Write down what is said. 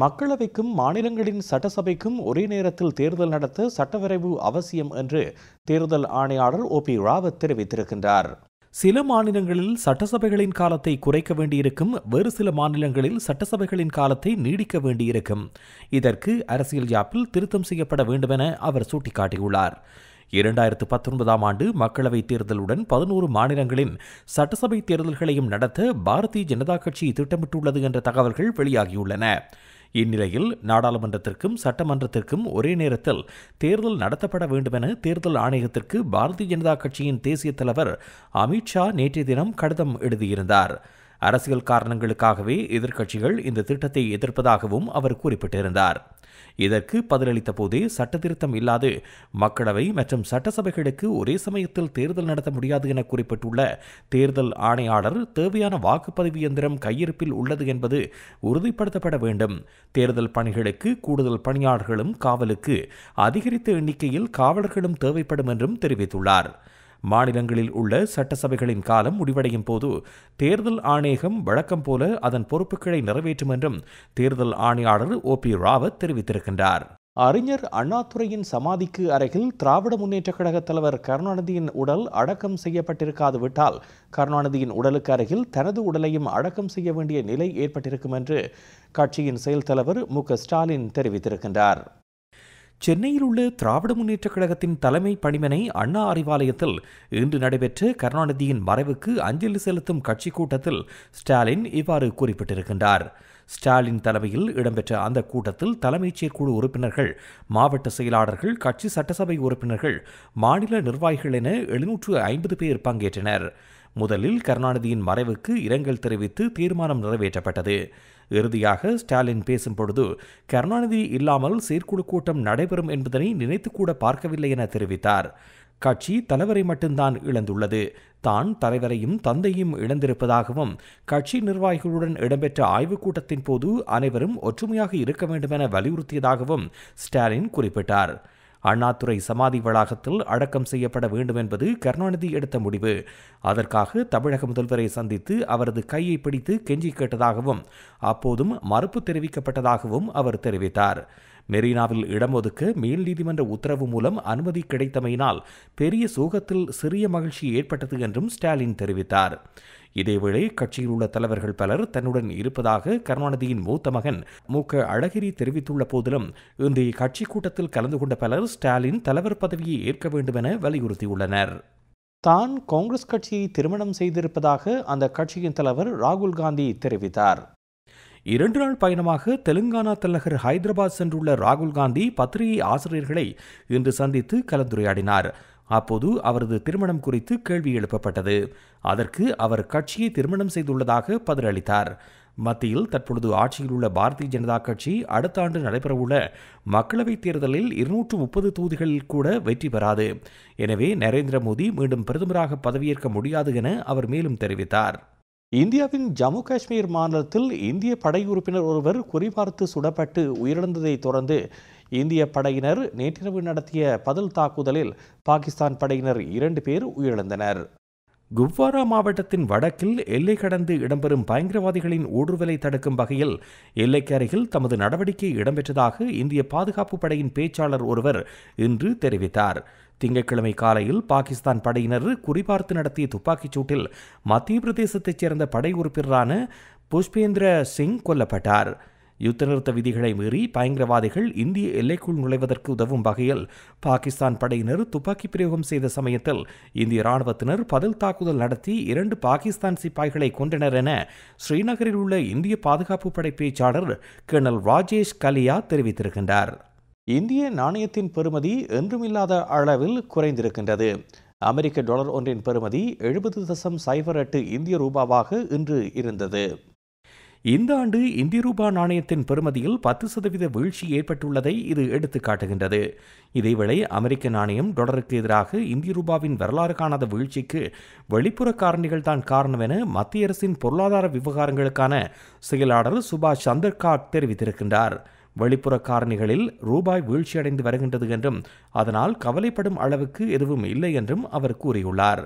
மக்களவைக்கும் மாநிலங்களின் சட்டசபைக்கும் ஒரே நேரத்தில் தேர்தல் நடத்த சட்டவரைவு அவசியம் என்று தேர்தல் ஆணையாளர் ஓ பி ராவத் தெரிவித்திருக்கின்றார் சில மாநிலங்களில் சட்டசபைகளின் காலத்தை குறைக்க வேண்டியிருக்கும் வேறு சில மாநிலங்களில் சட்டசபைகளின் காலத்தை நீடிக்க வேண்டியிருக்கும் இதற்கு அரசியல் யாப்பில் திருத்தம் செய்யப்பட வேண்டுமென அவர் சுட்டிக்காட்டியுள்ளார் இரண்டாயிரத்து பத்தொன்பதாம் ஆண்டு மக்களவைத் தேர்தலுடன் பதினோரு மாநிலங்களின் சட்டசபை தேர்தல்களையும் நடத்த பாரதிய ஜனதா கட்சி திட்டமிட்டுள்ளது என்ற தகவல்கள் வெளியாகியுள்ளன இந்நிலையில் நாடாளுமன்றத்திற்கும் சட்டமன்றத்திற்கும் ஒரே நேரத்தில் தேர்தல் நடத்தப்பட வேண்டுமென தேர்தல் ஆணையத்திற்கு பாரதிய ஜனதா கட்சியின் தேசிய தலைவர் அமித்ஷா நேற்றைய தினம் கடிதம் எழுதியிருந்தார் அரசியல் காரணங்களுக்காகவே எதிர்க்கட்சிகள் இந்த திட்டத்தை எதிர்ப்பதாகவும் அவர் குறிப்பிட்டிருந்தார் இதற்கு பதிலளித்த போதே திருத்தம் இல்லாது மக்களவை மற்றும் சட்டசபைகளுக்கு ஒரே சமயத்தில் தேர்தல் நடத்த முடியாது என குறிப்பிட்டுள்ள தேர்தல் ஆணையாளர் தேவையான வாக்குப்பதிவு இயந்திரம் கையிருப்பில் உள்ளது என்பது உறுதிப்படுத்தப்பட வேண்டும் தேர்தல் பணிகளுக்கு கூடுதல் பணியாளர்களும் காவலுக்கு அதிகரித்த எண்ணிக்கையில் காவலர்களும் தேவைப்படும் என்றும் தெரிவித்துள்ளார் மாநிலங்களில் உள்ள சட்டசபைகளின் காலம் முடிவடையும் போது தேர்தல் ஆணையகம் வழக்கம் போல அதன் பொறுப்புகளை நிறைவேற்றும் என்றும் தேர்தல் ஆணையாளர் ஓ பி ராவத் தெரிவித்திருக்கின்றார் அறிஞர் அண்ணாதுரையின் சமாதிக்கு அருகில் திராவிட முன்னேற்றக் கழக தலைவர் கருணாநிதியின் உடல் அடக்கம் செய்யப்பட்டிருக்காது விட்டால் கருணாநிதியின் உடலுக்கு அருகில் தனது உடலையும் அடக்கம் செய்ய வேண்டிய நிலை ஏற்பட்டிருக்கும் என்று கட்சியின் செயல் தலைவர் மு ஸ்டாலின் தெரிவித்திருக்கின்றார் சென்னையில் உள்ள திராவிட முன்னேற்றக் கழகத்தின் தலைமை பணிமனை அண்ணா அறிவாலயத்தில் இன்று நடைபெற்ற கருணாநிதியின் மறைவுக்கு அஞ்சலி செலுத்தும் கட்சி கூட்டத்தில் ஸ்டாலின் இவ்வாறு குறிப்பிட்டிருக்கின்றார் ஸ்டாலின் தலைமையில் இடம்பெற்ற அந்த கூட்டத்தில் தலைமைச் செயற்குழு உறுப்பினர்கள் மாவட்ட செயலாளர்கள் கட்சி சட்டசபை உறுப்பினர்கள் மாநில நிர்வாகிகள் என எழுநூற்று ஐம்பது பேர் பங்கேற்றனர் முதலில் கருணாநிதியின் மறைவுக்கு இரங்கல் தெரிவித்து தீர்மானம் நிறைவேற்றப்பட்டது இறுதியாக ஸ்டாலின் பேசும் பொழுது கருணாநிதி இல்லாமல் செயற்குழு கூட்டம் நடைபெறும் என்பதனை நினைத்துக்கூட பார்க்கவில்லை என தெரிவித்தார் கட்சி தலைவரை மட்டும்தான் இழந்துள்ளது தான் தலைவரையும் தந்தையும் இழந்திருப்பதாகவும் கட்சி நிர்வாகிகளுடன் இடம்பெற்ற ஆய்வுக் கூட்டத்தின் போது அனைவரும் ஒற்றுமையாக இருக்க வேண்டும் என வலியுறுத்தியதாகவும் ஸ்டாலின் குறிப்பிட்டார் அண்ணாதுரை சமாதி வளாகத்தில் அடக்கம் செய்யப்பட வேண்டும் என்பது கருணாநிதி எடுத்த முடிவு அதற்காக தமிழக முதல்வரை சந்தித்து அவரது கையை பிடித்து கெஞ்சி கேட்டதாகவும் அப்போதும் மறுப்பு தெரிவிக்கப்பட்டதாகவும் அவர் தெரிவித்தார் மெரினாவில் இடம் ஒதுக்க மேல் நீதிமன்ற உத்தரவு மூலம் அனுமதி கிடைத்தமையினால் பெரிய சோகத்தில் சிறிய மகிழ்ச்சி ஏற்பட்டது என்றும் ஸ்டாலின் தெரிவித்தார் இதேவேளை கட்சியில் உள்ள தலைவர்கள் பலர் தன்னுடன் இருப்பதாக கருணாநிதியின் மூத்த மகன் மு க அழகிரி தெரிவித்துள்ள போதிலும் இன்றைய கட்சி கூட்டத்தில் கலந்து கொண்ட பலர் ஸ்டாலின் தலைவர் பதவியை ஏற்க வேண்டும் என வலியுறுத்தியுள்ளனர் தான் காங்கிரஸ் கட்சியை திருமணம் செய்திருப்பதாக அந்த கட்சியின் தலைவர் ராகுல் காந்தி தெரிவித்தார் இரண்டு நாள் பயணமாக தெலுங்கானா தலைநகர் ஹைதராபாத் சென்றுள்ள ராகுல் காந்தி பத்திரிகை ஆசிரியர்களை இன்று சந்தித்து கலந்துரையாடினார் அப்போது அவரது திருமணம் குறித்து கேள்வி எழுப்பப்பட்டது அதற்கு அவர் கட்சியை திருமணம் செய்துள்ளதாக பதிலளித்தார் மத்தியில் தற்பொழுது ஆட்சியில் உள்ள பாரதிய ஜனதா கட்சி அடுத்த ஆண்டு நடைபெறவுள்ள மக்களவைத் தேர்தலில் இருநூற்று முப்பது தொகுதிகளில் கூட வெற்றி பெறாது எனவே நரேந்திர மோடி மீண்டும் பிரதமராக பதவியேற்க முடியாது என அவர் மேலும் தெரிவித்தார் இந்தியாவின் ஜம்மு காஷ்மீர் மாநிலத்தில் இந்திய படை உறுப்பினர் ஒருவர் குறிபார்த்து சுடப்பட்டு உயிரிழந்ததை தொடர்ந்து இந்திய படையினர் நேற்றிரவு நடத்திய பதில் தாக்குதலில் பாகிஸ்தான் படையினர் இரண்டு பேர் உயிரிழந்தனர் குப்வாரா மாவட்டத்தின் வடக்கில் எல்லை கடந்து இடம்பெறும் பயங்கரவாதிகளின் ஊடுருவலை தடுக்கும் வகையில் எல்லைக்கு அருகில் தமது நடவடிக்கை இடம்பெற்றதாக இந்திய பாதுகாப்பு படையின் பேச்சாளர் ஒருவர் இன்று தெரிவித்தார் திங்கட்கிழமை காலையில் பாகிஸ்தான் படையினர் குறிபார்த்து நடத்திய துப்பாக்கிச் சூட்டில் மத்திய பிரதேசத்தைச் சேர்ந்த படை உறுப்பினரான புஷ்பேந்திர சிங் கொல்லப்பட்டார் யுத்த நிறுத்த விதிகளை மீறி பயங்கரவாதிகள் இந்திய எல்லைக்குள் நுழைவதற்கு உதவும் வகையில் பாகிஸ்தான் படையினர் துப்பாக்கி பிரயோகம் செய்த சமயத்தில் இந்திய ராணுவத்தினர் பதில் தாக்குதல் நடத்தி இரண்டு பாகிஸ்தான் சிப்பாய்களை கொன்றனர் என ஸ்ரீநகரில் உள்ள இந்திய பாதுகாப்பு படை பேச்சாளர் கர்னல் ராஜேஷ் கலியா தெரிவித்திருக்கின்றார் இந்திய நாணயத்தின் பெறுமதி என்றுமில்லாத அளவில் குறைந்திருக்கின்றது அமெரிக்க டாலர் ஒன்றின் பெறுமதி எழுபது தசம் சைபர் எட்டு இந்திய ரூபாவாக இன்று இருந்தது இந்த ஆண்டு இந்திய ரூபா நாணயத்தின் பெறுமதியில் பத்து சதவீத வீழ்ச்சி ஏற்பட்டுள்ளதை இது எடுத்துக்காட்டுகின்றது காட்டுகின்றது இதேவேளை அமெரிக்க நாணயம் டொலருக்கு எதிராக இந்திய ரூபாவின் வரலாறு காணாத வீழ்ச்சிக்கு வெளிப்புற காரணிகள் தான் காரணம் என மத்திய அரசின் பொருளாதார விவகாரங்களுக்கான செயலாளர் சுபாஷ் சந்தர்காட் தெரிவித்திருக்கின்றார் வெளிப்புற காரணிகளில் ரூபாய் வீழ்ச்சியடைந்து வருகின்றது என்றும் அதனால் கவலைப்படும் அளவுக்கு எதுவும் இல்லை என்றும் அவர் கூறியுள்ளார்